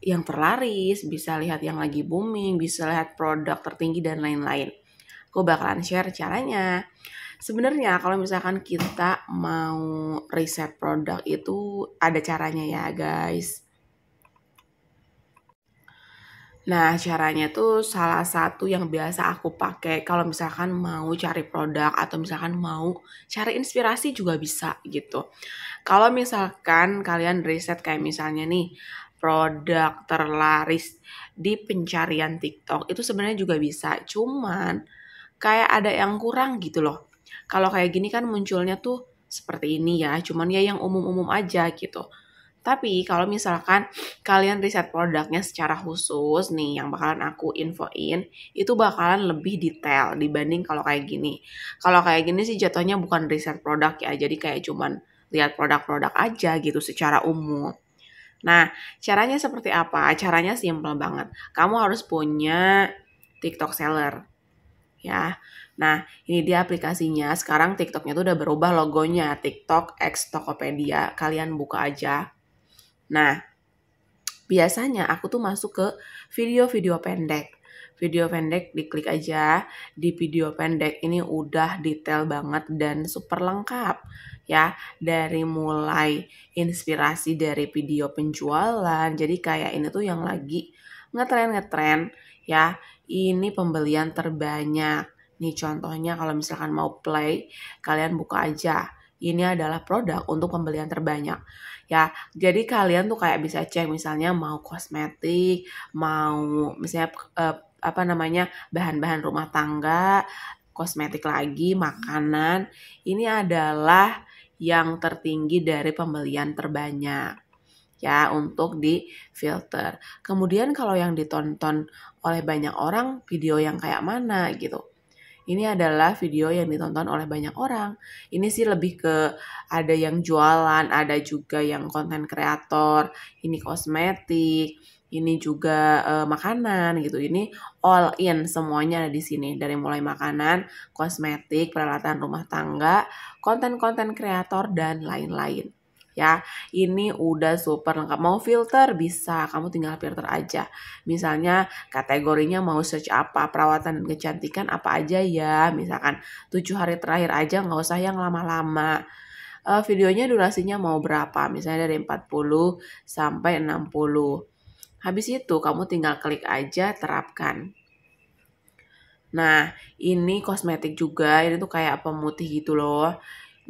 yang terlaris, bisa lihat yang lagi booming, bisa lihat produk tertinggi dan lain-lain. Aku bakalan share caranya. Sebenarnya kalau misalkan kita mau riset produk itu ada caranya ya guys. Nah, caranya tuh salah satu yang biasa aku pakai kalau misalkan mau cari produk atau misalkan mau cari inspirasi juga bisa gitu. Kalau misalkan kalian riset kayak misalnya nih, produk terlaris di pencarian TikTok itu sebenarnya juga bisa. Cuman kayak ada yang kurang gitu loh. Kalau kayak gini kan munculnya tuh seperti ini ya, cuman ya yang umum-umum aja gitu. Tapi kalau misalkan kalian riset produknya secara khusus nih yang bakalan aku infoin itu bakalan lebih detail dibanding kalau kayak gini. Kalau kayak gini sih jatuhnya bukan riset produk ya, jadi kayak cuman lihat produk-produk aja gitu secara umum. Nah, caranya seperti apa? Caranya simpel banget. Kamu harus punya TikTok seller. Ya. Nah, ini dia aplikasinya. Sekarang TikToknya tuh udah berubah logonya. TikTok X Tokopedia. Kalian buka aja. Nah, biasanya aku tuh masuk ke video-video pendek. Video pendek diklik aja. Di video pendek ini udah detail banget dan super lengkap ya dari mulai inspirasi dari video penjualan jadi kayak ini tuh yang lagi ngetren ngetren ya ini pembelian terbanyak nih contohnya kalau misalkan mau play kalian buka aja ini adalah produk untuk pembelian terbanyak ya jadi kalian tuh kayak bisa cek misalnya mau kosmetik mau misalnya eh, apa namanya bahan-bahan rumah tangga kosmetik lagi makanan ini adalah yang tertinggi dari pembelian terbanyak ya untuk di filter. Kemudian kalau yang ditonton oleh banyak orang, video yang kayak mana gitu. Ini adalah video yang ditonton oleh banyak orang. Ini sih lebih ke ada yang jualan, ada juga yang konten kreator, ini kosmetik, ini juga uh, makanan gitu. Ini all in semuanya ada di sini dari mulai makanan, kosmetik, peralatan rumah tangga, konten-konten kreator dan lain-lain. Ya, ini udah super lengkap. Mau filter bisa, kamu tinggal filter aja. Misalnya kategorinya mau search apa, perawatan dan kecantikan apa aja ya. Misalkan tujuh hari terakhir aja nggak usah yang lama-lama uh, videonya durasinya mau berapa misalnya dari 40 sampai 60 Habis itu kamu tinggal klik aja terapkan. Nah, ini kosmetik juga, ini tuh kayak pemutih gitu loh.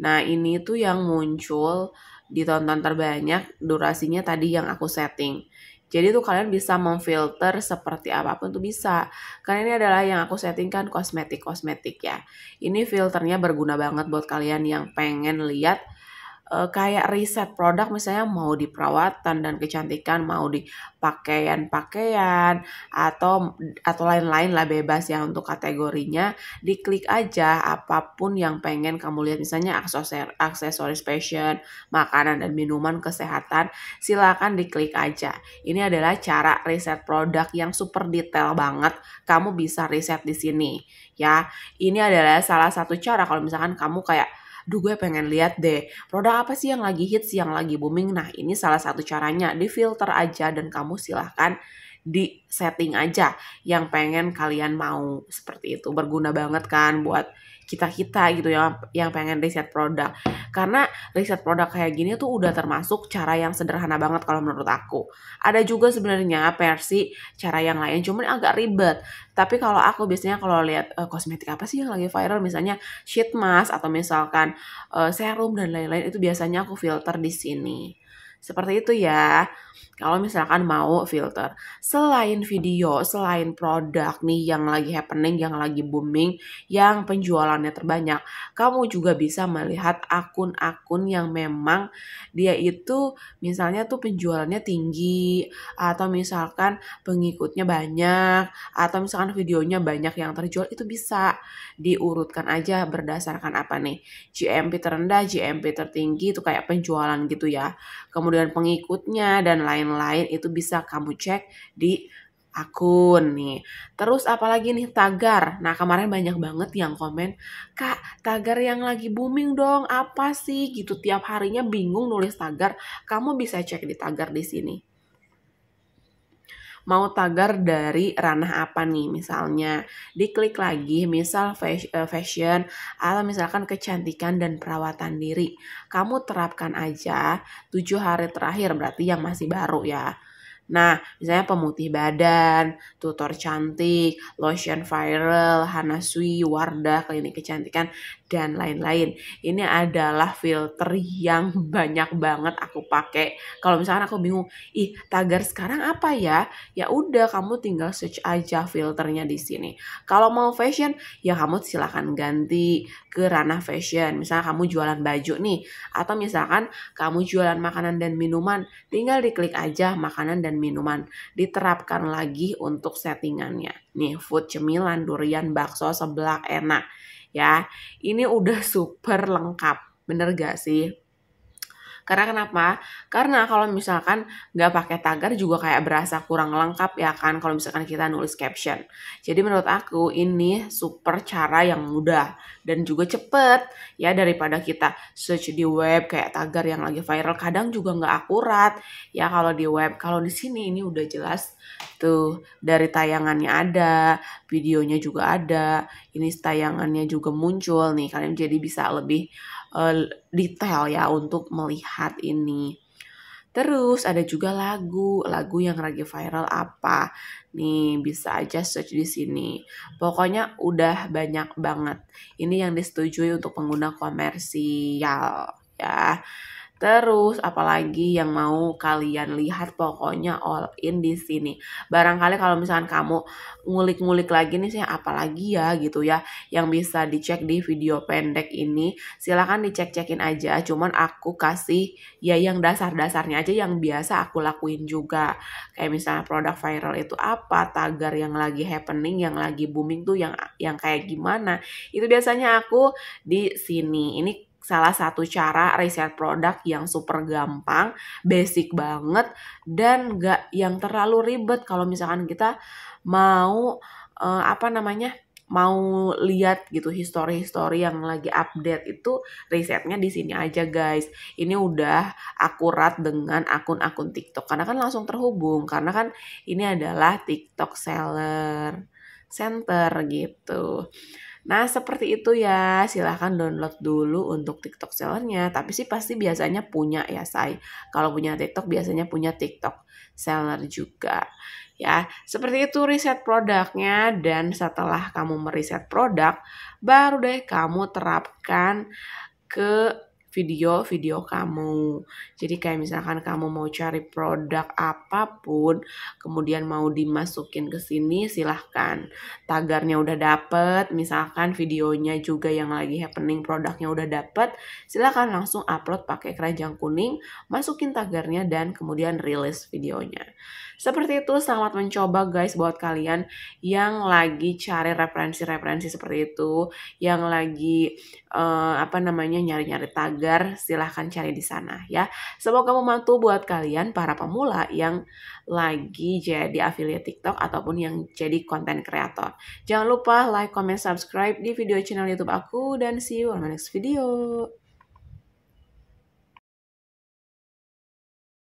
Nah, ini tuh yang muncul ditonton terbanyak durasinya tadi yang aku setting. Jadi tuh kalian bisa memfilter seperti apapun tuh bisa. Karena ini adalah yang aku setting kan kosmetik-kosmetik ya. Ini filternya berguna banget buat kalian yang pengen lihat uh, kayak riset produk misalnya mau di perawatan dan kecantikan, mau di pakaian-pakaian atau atau lain-lain lah bebas ya untuk kategorinya. Diklik aja apapun yang pengen kamu lihat misalnya aksesoris, aksesoris fashion, makanan dan minuman, kesehatan, silakan diklik aja. Ini adalah cara riset produk yang super detail banget. Kamu bisa riset di sini ya. Ini adalah salah satu cara kalau misalkan kamu kayak duh gue pengen lihat deh produk apa sih yang lagi hits, yang lagi booming. Nah ini salah satu caranya, di filter aja dan kamu silahkan di setting aja yang pengen kalian mau seperti itu berguna banget kan buat kita kita gitu ya yang pengen riset produk karena riset produk kayak gini tuh udah termasuk cara yang sederhana banget kalau menurut aku ada juga sebenarnya versi cara yang lain cuman agak ribet tapi kalau aku biasanya kalau lihat uh, kosmetik apa sih yang lagi viral misalnya sheet mask atau misalkan uh, serum dan lain-lain itu biasanya aku filter di sini seperti itu ya. Kalau misalkan mau filter. Selain video, selain produk nih yang lagi happening, yang lagi booming, yang penjualannya terbanyak, kamu juga bisa melihat akun-akun yang memang dia itu misalnya tuh penjualannya tinggi atau misalkan pengikutnya banyak atau misalkan videonya banyak yang terjual itu bisa diurutkan aja berdasarkan apa nih? GMP terendah, GMP tertinggi itu kayak penjualan gitu ya. Kemudian kemudian pengikutnya dan lain-lain itu bisa kamu cek di akun nih. Terus apalagi nih tagar. Nah kemarin banyak banget yang komen, kak tagar yang lagi booming dong apa sih gitu tiap harinya bingung nulis tagar. Kamu bisa cek di tagar di sini mau tagar dari ranah apa nih misalnya diklik lagi misal eh, fashion atau misalkan kecantikan dan perawatan diri kamu terapkan aja tujuh hari terakhir berarti yang masih baru ya Nah, misalnya pemutih badan, tutor cantik, lotion viral, Hanasui, Wardah, klinik kecantikan, dan lain-lain. Ini adalah filter yang banyak banget aku pakai. Kalau misalkan aku bingung, ih tagar sekarang apa ya? Ya udah kamu tinggal search aja filternya di sini. Kalau mau fashion, ya kamu silahkan ganti ke ranah fashion. Misalnya kamu jualan baju nih, atau misalkan kamu jualan makanan dan minuman, tinggal diklik aja makanan dan minuman diterapkan lagi untuk settingannya. Nih, food cemilan, durian, bakso, seblak, enak. Ya, ini udah super lengkap. Bener gak sih? Karena kenapa? Karena kalau misalkan nggak pakai tagar juga kayak berasa kurang lengkap ya kan kalau misalkan kita nulis caption. Jadi menurut aku ini super cara yang mudah dan juga cepet ya daripada kita search di web kayak tagar yang lagi viral kadang juga nggak akurat ya kalau di web. Kalau di sini ini udah jelas tuh dari tayangannya ada, videonya juga ada, ini tayangannya juga muncul nih kalian jadi bisa lebih uh, detail ya untuk melihat ini. Terus ada juga lagu, lagu yang lagi viral apa. Nih, bisa aja search di sini. Pokoknya udah banyak banget. Ini yang disetujui untuk pengguna komersial ya. Terus apalagi yang mau kalian lihat pokoknya all in di sini. Barangkali kalau misalkan kamu ngulik-ngulik lagi nih sih apalagi ya gitu ya yang bisa dicek di video pendek ini. Silahkan dicek-cekin aja. Cuman aku kasih ya yang dasar-dasarnya aja yang biasa aku lakuin juga. Kayak misalnya produk viral itu apa, tagar yang lagi happening, yang lagi booming tuh yang yang kayak gimana. Itu biasanya aku di sini. Ini salah satu cara riset produk yang super gampang, basic banget, dan gak yang terlalu ribet kalau misalkan kita mau uh, apa namanya mau lihat gitu histori-histori yang lagi update itu risetnya di sini aja guys. Ini udah akurat dengan akun-akun TikTok karena kan langsung terhubung karena kan ini adalah TikTok seller center gitu. Nah, seperti itu ya. Silahkan download dulu untuk TikTok sellernya. Tapi sih pasti biasanya punya ya, say. Kalau punya TikTok, biasanya punya TikTok seller juga. Ya, seperti itu riset produknya dan setelah kamu meriset produk, baru deh kamu terapkan ke video-video kamu. Jadi kayak misalkan kamu mau cari produk apapun, kemudian mau dimasukin ke sini silahkan. Tagarnya udah dapet, misalkan videonya juga yang lagi happening produknya udah dapet, silahkan langsung upload pakai keranjang kuning, masukin tagarnya dan kemudian rilis videonya. Seperti itu, selamat mencoba guys buat kalian yang lagi cari referensi-referensi seperti itu, yang lagi uh, apa namanya nyari-nyari tagar agar silahkan cari di sana ya. Semoga membantu buat kalian para pemula yang lagi jadi affiliate TikTok ataupun yang jadi konten kreator. Jangan lupa like, comment, subscribe di video channel YouTube aku dan see you on my next video.